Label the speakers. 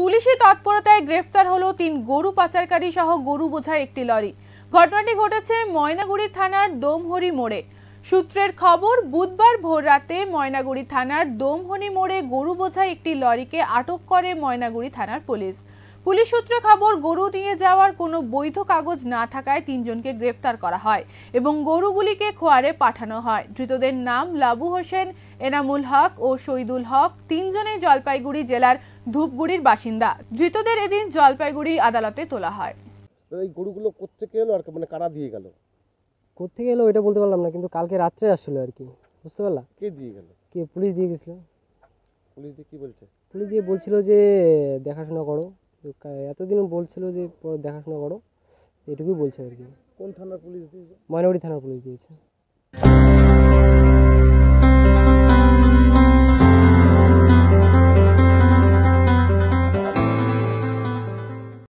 Speaker 1: পুলিশি তৎপরতায় গ্রেফতার হলো তিন গরু পাচারকারী সহ গরু বোঝায় একটি লরি ঘটনাটি ঘটেছে ময়নাগুড়ি থানার দোমহরি মোড়ে সূত্রের খবর বুধবার ভোর রাতে ময়নাগুড়ি থানার দোমহনি মোড়ে গরু বোঝায় একটি লরিকে আটক করে ময়নাগুড়ি থানার পুলিশ পুলিশ সূত্রে খবর গরু নিয়ে যাওয়ার কোনো বৈধ কাগজ না থাকায় তিনজনকে গ্রেফতার করা হয় এবং গরুগুলিকে খোয়ারে পাঠানো হয় ধৃতদের নাম লাবু হোসেন এনামুল হক ও শহীদুল হক তিনজনেই জলপাইগুড়ি জেলার ধূপগুড়ির বাসিন্দা ধৃতদের এদিন জলপাইগুড়ি আদালতে তোলা হয়
Speaker 2: এই গরুগুলো কোথেকে এলো আর মানে কারা দিয়ে গেল
Speaker 3: কোথেকে এলো এটা বলতে পারলাম না কিন্তু কালকে রাত্রে আসলো আর কি বুঝতে পারলাম কে দিয়ে গেল কে পুলিশ দিয়ে গেছিল
Speaker 2: পুলিশ দিয়ে কি বলছে
Speaker 3: পুলিশ দিয়ে বলছিল যে দেখাশোনা করো তো এতদিন বলছিল যে দেখাশোনা করো এটুকুই বলছে আর কি
Speaker 1: কোন থানার পুলিশ দিয়েছে
Speaker 3: ময়নাগুড়ি থানার পুলিশ দিয়েছে